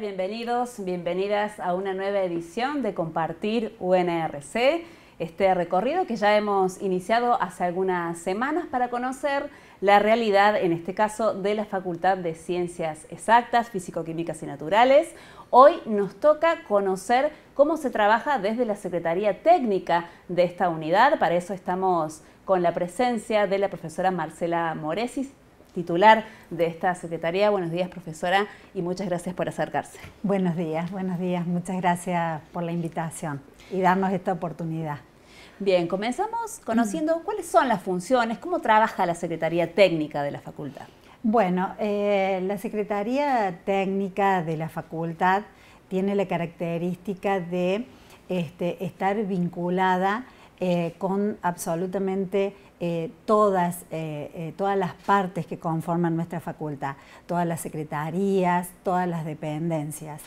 bienvenidos, bienvenidas a una nueva edición de Compartir UNRC, este recorrido que ya hemos iniciado hace algunas semanas para conocer la realidad, en este caso, de la Facultad de Ciencias Exactas, Físico-Químicas y Naturales. Hoy nos toca conocer cómo se trabaja desde la Secretaría Técnica de esta unidad. Para eso estamos con la presencia de la profesora Marcela Moresis, titular de esta Secretaría. Buenos días, profesora, y muchas gracias por acercarse. Buenos días, buenos días. Muchas gracias por la invitación y darnos esta oportunidad. Bien, comenzamos conociendo mm. cuáles son las funciones, cómo trabaja la Secretaría Técnica de la Facultad. Bueno, eh, la Secretaría Técnica de la Facultad tiene la característica de este, estar vinculada eh, con absolutamente eh, eh, eh, todas, las partes que conforman nuestra facultad, todas las secretarías, todas las dependencias,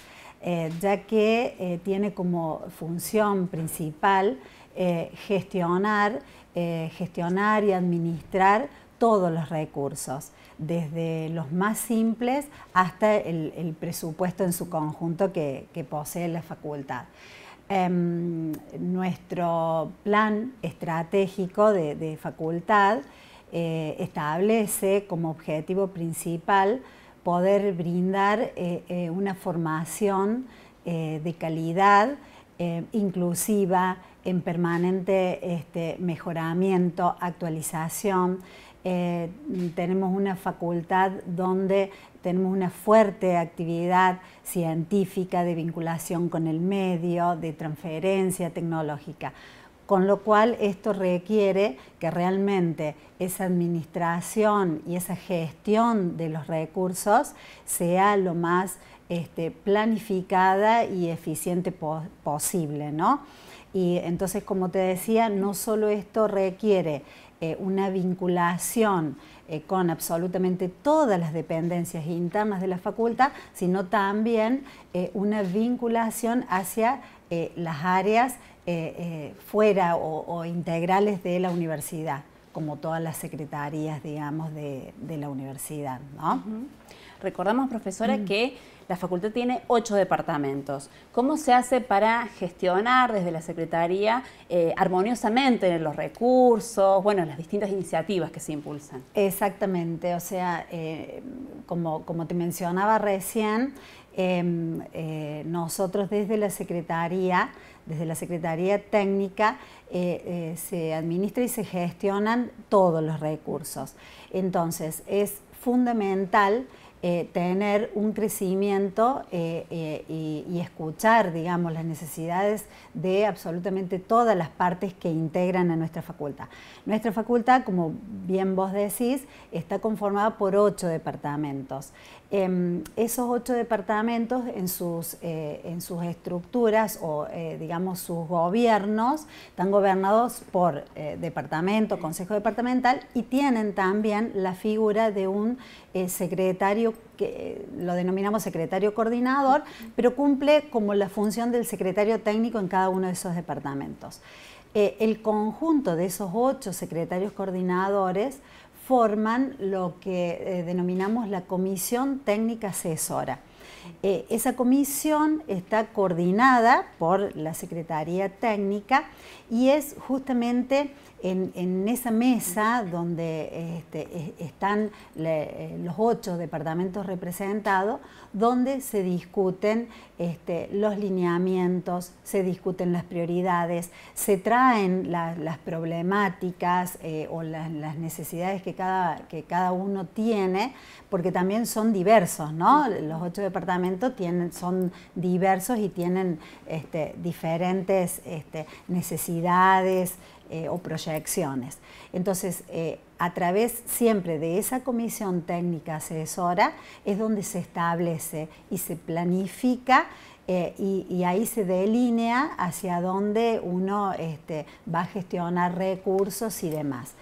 ya que tiene como función principal gestionar, gestionar y administrar todos los recursos, desde los más simples hasta el, presupuesto en su conjunto que posee la facultad. Em, nuestro plan estratégico de, facultad eh, establece como objetivo principal poder brindar eh, eh, una formación de calidad inclusiva en permanente este, mejoramiento, actualización, eh, tenemos una facultad donde tenemos una fuerte actividad científica de vinculación con el medio, de transferencia tecnológica. Con lo cual esto requiere que realmente esa administración y esa gestión de los recursos sea lo más este, planificada y eficiente posible. Y entonces, como te decía, no solo esto requiere eh, una vinculación eh, con absolutamente todas las dependencias internas de la facultad, sino también eh, una vinculación hacia las áreas fuera o, integrales de la universidad, como todas las secretarías, digamos, de, la universidad. Recordamos, profesora, mm. que la facultad tiene ocho departamentos. ¿Cómo se hace para gestionar desde la Secretaría eh, armoniosamente los recursos, bueno, las distintas iniciativas que se impulsan? Exactamente, o sea, eh, como, como te mencionaba recién, em, eh, nosotros desde la Secretaría, desde la Secretaría Técnica, se administra y se gestionan todos los recursos. Entonces, es fundamental eh, tener un crecimiento eh, eh, y, y, escuchar, digamos, las necesidades de absolutamente todas las partes que integran a nuestra facultad. Nuestra facultad, como bien vos decís, está conformada por ocho departamentos. Em, esos ocho departamentos en sus, eh, estructuras o, eh, digamos, sus gobiernos están gobernados por eh, departamento, consejo departamental y tienen también la figura de un secretario que lo denominamos secretario coordinador, pero cumple como la función del secretario técnico en cada uno de esos departamentos. el conjunto de esos ocho secretarios coordinadores forman lo que eh, denominamos la Comisión Técnica Asesora. Eh, esa comisión está coordinada por la Secretaría Técnica y es justamente en, esa mesa donde este, están eh, los ocho departamentos representados, donde se discuten este, los lineamientos, se discuten las prioridades, se traen las problemáticas eh, o las necesidades que cada, que cada uno tiene, porque también son diversos, ¿no? Los ocho departamentos tienen, son diversos y tienen este, diferentes este, necesidades eh, o proyecciones. Entonces, eh, a través siempre de esa comisión técnica asesora es donde se establece y se planifica eh, y, ahí se delinea hacia dónde uno este, va a gestionar recursos y demás.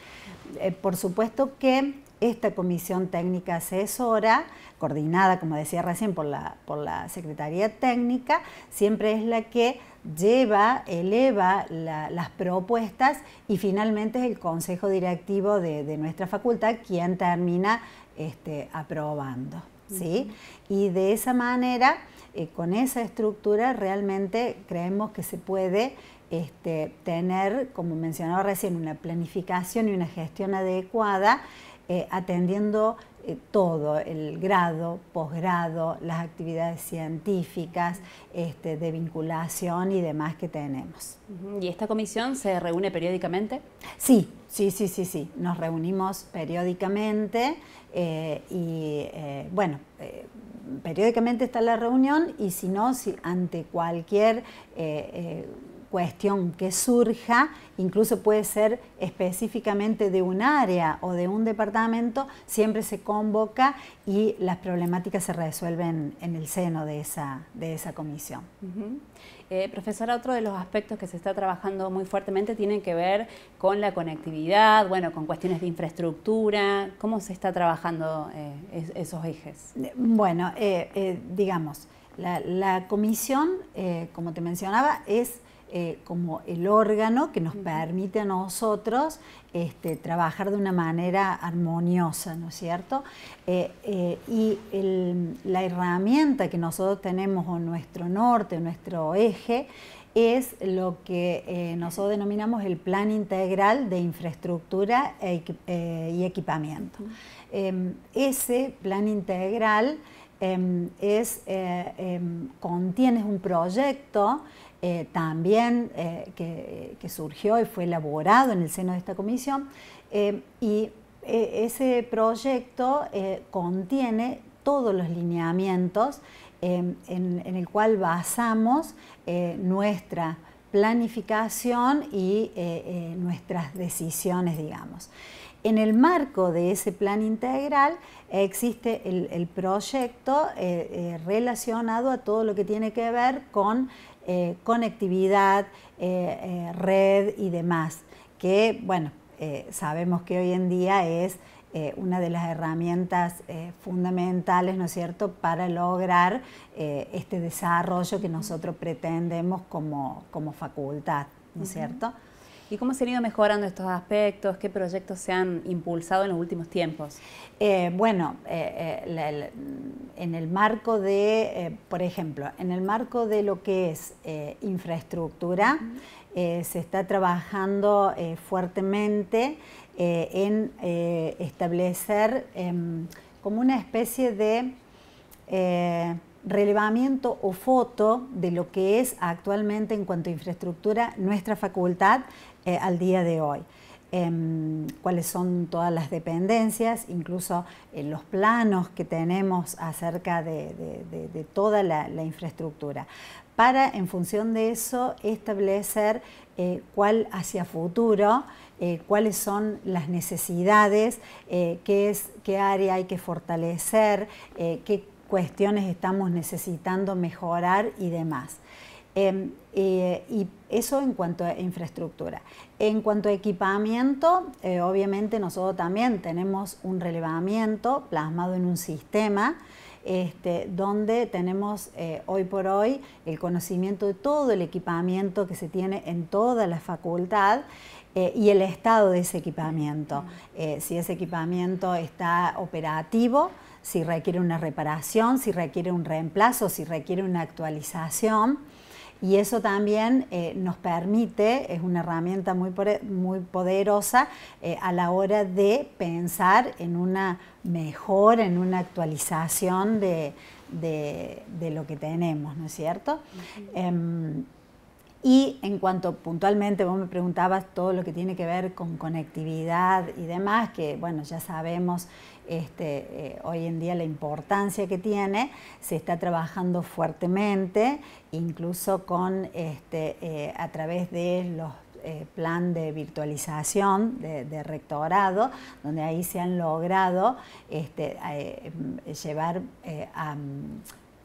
por supuesto que esta comisión técnica asesora, coordinada, como decía recién, por la, por la Secretaría Técnica, siempre es la que lleva, eleva las propuestas y finalmente es el Consejo Directivo de, nuestra facultad quien termina este, aprobando. ¿sí? Y de esa manera, eh, con esa estructura, realmente creemos que se puede este, tener, como mencionaba recién, una planificación y una gestión adecuada eh, atendiendo eh, todo, el grado, posgrado, las actividades científicas, este, de vinculación y demás que tenemos. ¿Y esta comisión se reúne periódicamente? Sí, sí, sí, sí, sí. Nos reunimos periódicamente eh, y, bueno, periódicamente está la reunión y si no, si ante cualquier cuestión que surja, incluso puede ser específicamente de un área o de un departamento, siempre se convoca y las problemáticas se resuelven en el seno de esa, de esa comisión. Eh, profesora, otro de los aspectos que se está trabajando muy fuertemente tiene que ver con la conectividad, bueno, con cuestiones de infraestructura, ¿cómo se está trabajando eh, esos ejes? Eh, bueno, digamos, la comisión, como te mencionaba, es eh, como el órgano que nos permite a nosotros este, trabajar de una manera armoniosa, ¿no es cierto? Eh, eh, y la herramienta que nosotros tenemos o nuestro norte, nuestro eje, es lo que nosotros denominamos el plan integral de infraestructura e y equipamiento. Em, ese plan integral em, em, contiene un proyecto eh, también eh, que, surgió y fue elaborado en el seno de esta comisión. Eh, y ese proyecto contiene todos los lineamientos en, el cual basamos nuestra planificación y nuestras decisiones, digamos. En el marco de ese plan integral existe el, proyecto relacionado a todo lo que tiene que ver con eh, conectividad, eh, eh, red y demás, que bueno, sabemos que hoy en día es una de las herramientas fundamentales, ¿no es cierto?, para lograr este desarrollo que nosotros pretendemos como, facultad, ¿no es cierto? ¿Y cómo se han ido mejorando estos aspectos? ¿Qué proyectos se han impulsado en los últimos tiempos? Eh, bueno, eh, eh, en el marco de, por ejemplo, en el marco de lo que es infraestructura, se está trabajando fuertemente en establecer em, como una especie de relevamiento o foto de lo que es actualmente en cuanto a infraestructura nuestra facultad eh, al día de hoy. Em, cuáles son todas las dependencias, incluso eh, los planos que tenemos acerca de, toda la, infraestructura, para en función de eso establecer eh, cuál hacia futuro, cuáles son las necesidades, qué área hay que fortalecer, qué cuestiones estamos necesitando mejorar y demás. Em, eh, y eso en cuanto a infraestructura. En cuanto a equipamiento, eh, obviamente nosotros también tenemos un relevamiento plasmado en un sistema. Este, donde tenemos eh, hoy por hoy el conocimiento de todo el equipamiento que se tiene en toda la facultad y el estado de ese equipamiento. si ese equipamiento está operativo, si requiere una reparación, si requiere un reemplazo, si requiere una actualización y eso también eh, nos permite, es una herramienta muy, muy poderosa eh, a la hora de pensar en una mejor, en una actualización de, lo que tenemos, ¿no es cierto? Y en cuanto puntualmente vos me preguntabas todo lo que tiene que ver con conectividad y demás, que bueno, ya sabemos este, eh, hoy en día la importancia que tiene, se está trabajando fuertemente, incluso con este, eh, a través de los eh, plan de virtualización de, rectorado, donde ahí se han logrado este, llevar a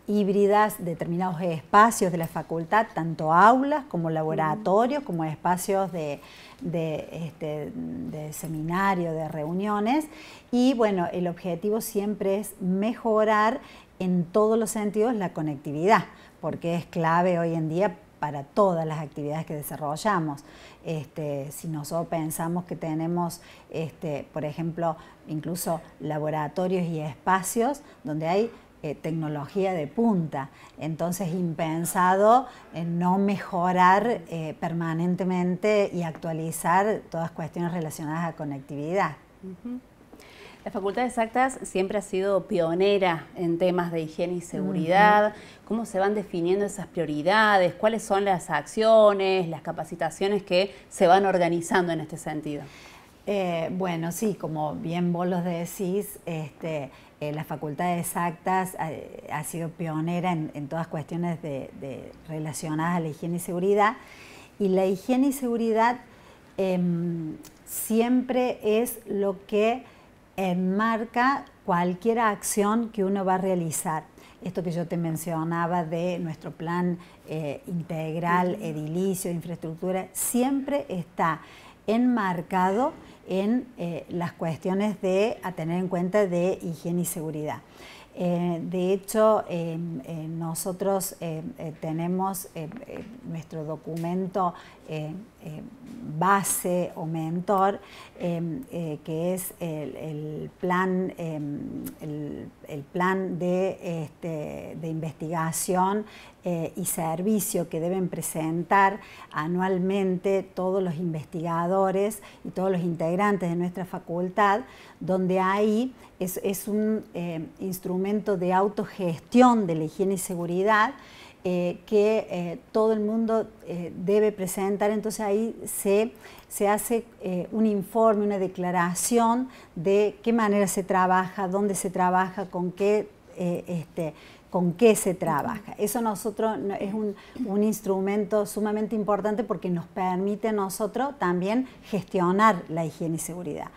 híbridas determinados espacios de la facultad, tanto aulas como laboratorios, como espacios este, de, seminario, de reuniones. Y bueno, el objetivo siempre es mejorar en todos los sentidos la conectividad, porque es clave hoy en día para todas las actividades que desarrollamos. Este, si nosotros pensamos que tenemos, este, por ejemplo, incluso laboratorios y espacios donde hay eh, tecnología de punta. Entonces, impensado en no mejorar eh, permanentemente y actualizar todas cuestiones relacionadas a conectividad. La Facultad de Exactas siempre ha sido pionera en temas de higiene y seguridad. ¿Cómo se van definiendo esas prioridades? ¿Cuáles son las acciones, las capacitaciones que se van organizando en este sentido? Eh, bueno, sí, como bien vos los decís, este, eh, la Facultad de Exactas eh, ha, sido pionera en, todas cuestiones relacionadas a la higiene y seguridad. Y la higiene y seguridad em, siempre es lo que enmarca cualquier acción que uno va a realizar. Esto que yo te mencionaba de nuestro plan eh, integral, edilicio, infraestructura, siempre está enmarcado en eh, las cuestiones de, a tener en cuenta de higiene y seguridad. Eh, de hecho, eh, nosotros tenemos nuestro documento eh, eh, base o mentor, eh, que es el, em, plan, de, este, investigación y servicio que deben presentar anualmente todos los investigadores y todos los integrantes de nuestra facultad, donde ahí es un instrumento de autogestión de la higiene y seguridad. Eh, que eh, todo el mundo eh, debe presentar. Entonces ahí se, hace un informe, una declaración de qué manera se trabaja, dónde se trabaja, con qué, este, se trabaja. Eso nosotros es un, instrumento sumamente importante porque nos permite a nosotros también gestionar la higiene y seguridad.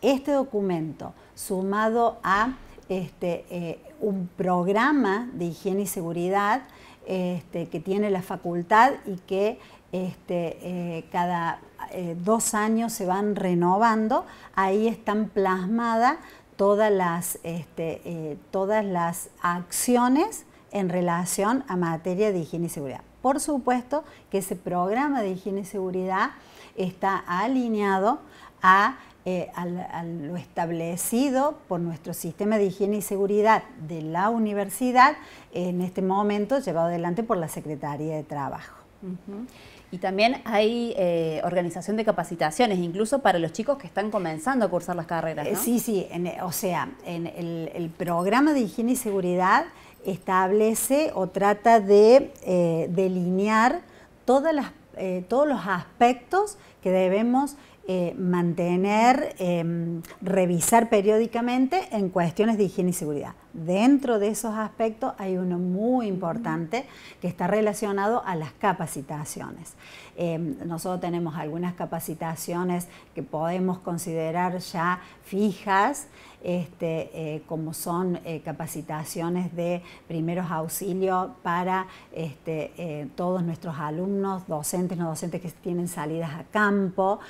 Este documento, sumado a este, un programa de higiene y seguridad, este, que tiene la facultad y que este, eh, cada eh, dos años se van renovando, ahí están plasmadas todas las, este, eh, todas las acciones en relación a materia de higiene y seguridad. Por supuesto que ese programa de higiene y seguridad está alineado a eh, al, a lo establecido por nuestro sistema de higiene y seguridad de la universidad, en este momento llevado adelante por la Secretaría de Trabajo. Y también hay eh, organización de capacitaciones, incluso para los chicos que están comenzando a cursar las carreras. Eh, sí, sí, o sea, en el, programa de higiene y seguridad establece o trata de delinear todas las, todos los aspectos que debemos eh, mantener, em, revisar periódicamente en cuestiones de higiene y seguridad. Dentro de esos aspectos hay uno muy importante que está relacionado a las capacitaciones. Em, nosotros tenemos algunas capacitaciones que podemos considerar ya fijas este, eh, como son eh, capacitaciones de primeros auxilios para este, eh, todos nuestros alumnos, docentes, no docentes que tienen salidas a campo,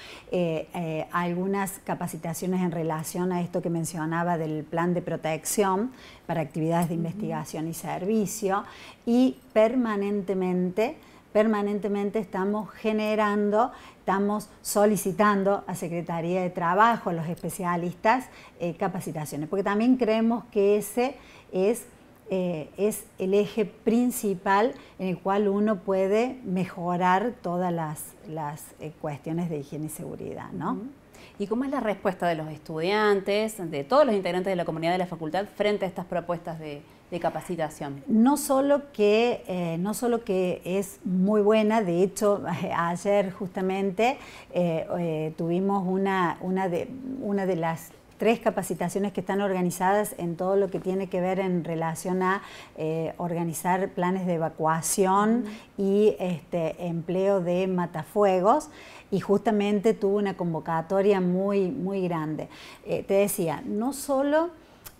algunas capacitaciones en relación a esto que mencionaba del plan de protección para actividades de investigación y servicio y permanentemente permanentemente estamos generando, estamos solicitando a Secretaría de Trabajo, a los especialistas, eh, capacitaciones, porque también creemos que ese eh, es, el eje principal en el cual uno puede mejorar todas las, eh, cuestiones de higiene y seguridad. ¿no? ¿Y cómo es la respuesta de los estudiantes, de todos los integrantes de la comunidad de la facultad frente a estas propuestas de, capacitación? No solo, que, eh, no solo que es muy buena, de hecho ayer justamente eh, eh, tuvimos una, de, una de las tres capacitaciones que están organizadas en todo lo que tiene que ver en relación a eh, organizar planes de evacuación y este, empleo de matafuegos y justamente tuvo una convocatoria muy, muy grande. Eh, te decía, no solo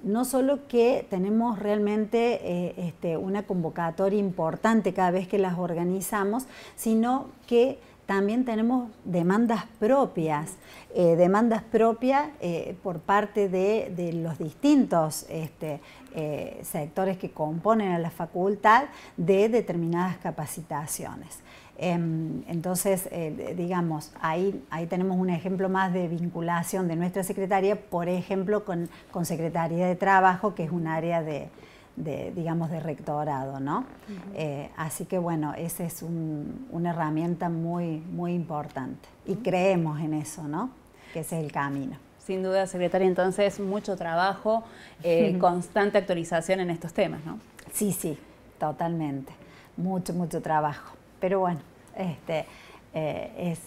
no solo que tenemos realmente eh, este, una convocatoria importante cada vez que las organizamos, sino que también tenemos demandas propias, eh, demandas propias eh, por parte de, los distintos este, eh, sectores que componen a la facultad de determinadas capacitaciones. Em, entonces, digamos, ahí, ahí tenemos un ejemplo más de vinculación de nuestra secretaría, por ejemplo, con Secretaría de Trabajo, que es un área de, de, digamos, de rectorado, ¿no? Eh, así que bueno, esa es una herramienta muy, muy importante y creemos en eso, ¿no? Que ese es el camino. Sin duda, secretaria, entonces mucho trabajo, y eh, constante actualización en estos temas, ¿no? Sí, sí, totalmente. Mucho, mucho trabajo. Pero bueno, este, eh, es,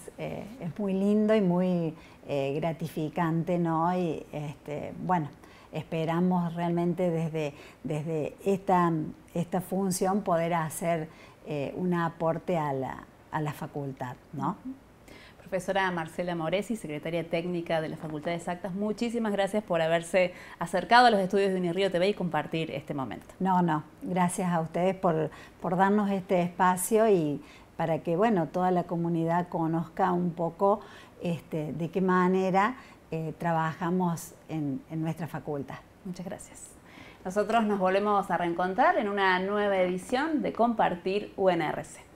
es, muy lindo y muy gratificante, ¿no? Y este, bueno, esperamos realmente desde, desde esta, función poder hacer eh, un aporte a la, facultad. ¿no? profesora Marcela Moresi, secretaria técnica de la Facultad de Exactas. Muchísimas gracias por haberse acercado a los estudios de Unirío TV y compartir este momento. No, no, gracias a ustedes por, darnos este espacio y para que, bueno, toda la comunidad conozca un poco este, de qué manera trabajamos en nuestra facultad. Muchas gracias. Nosotros nos volvemos a reencontrar en una nueva edición de Compartir UNRC.